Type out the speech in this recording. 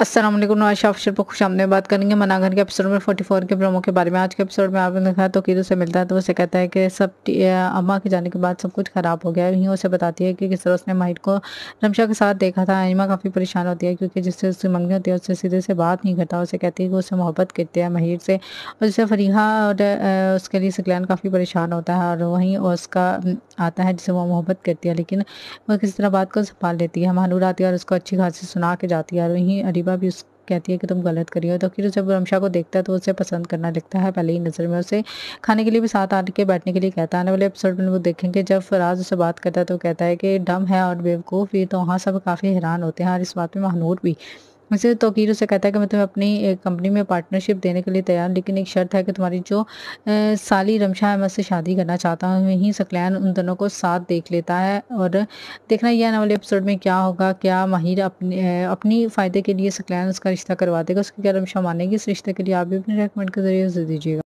असलम आशा अफसर पर खुश आमदे बात करेंगे मनाघर के एपिसोड में 44 के प्रोमो के बारे में आज के एपिसोड में आपने देखा तो कीरू से मिलता है तो उसे कहता है कि सब अम्मा के जाने के बाद सब कुछ ख़राब हो गया है वहीं उसे बताती है कि किस तरह उसने माहिर को रमशा के साथ देखा था अनिमा काफ़ी परेशान होती है क्योंकि जिससे उसकी मंगनी होती है उससे सीधे से बात नहीं करता उसे कहती है कि उससे मोहब्बत करते हैं माहिर से और जिससे फरीहा और उसके लिए सकलैन काफ़ी परेशान होता है और वहीं उसका आता है जिसे वो मोहब्बत करती है लेकिन वह किसी तरह बात को संभाल लेती है महानूर आती है और उसको अच्छी खासी सुना के जाती है और वहीं अरिबा भी उस कहती है कि तुम गलत करी हो तो फिर जब रमशा को देखता है तो उसे पसंद करना लगता है पहले ही नज़र में उसे खाने के लिए भी साथ के बैठने के लिए कहता है आने वाले एपिसोड में वो देखेंगे जब फराज उससे बात करता है तो कहता है कि डम है और बेवकूफ़ भी तो वहाँ सब काफ़ी हैरान होते हैं और इस बात में महानूर भी मुझसे तोकीर उसे कहता है कि मैं तुम्हें अपनी कंपनी में पार्टनरशिप देने के लिए तैयार हूँ लेकिन एक शर्त है कि तुम्हारी जो साली रमशा है मैं उससे शादी करना चाहता हूँ वहीं सकलैन उन दोनों को साथ देख लेता है और देखना यह आने वाले एपिसोड में क्या होगा क्या माहिर अपने अपनी फ़ायदे के लिए सकलैन उसका रिश्ता करवा देगा उसकी क्या रमशा मानेगी इस रिश्ते के लिए आप भी अपने रेकमेंड के जरिए दीजिएगा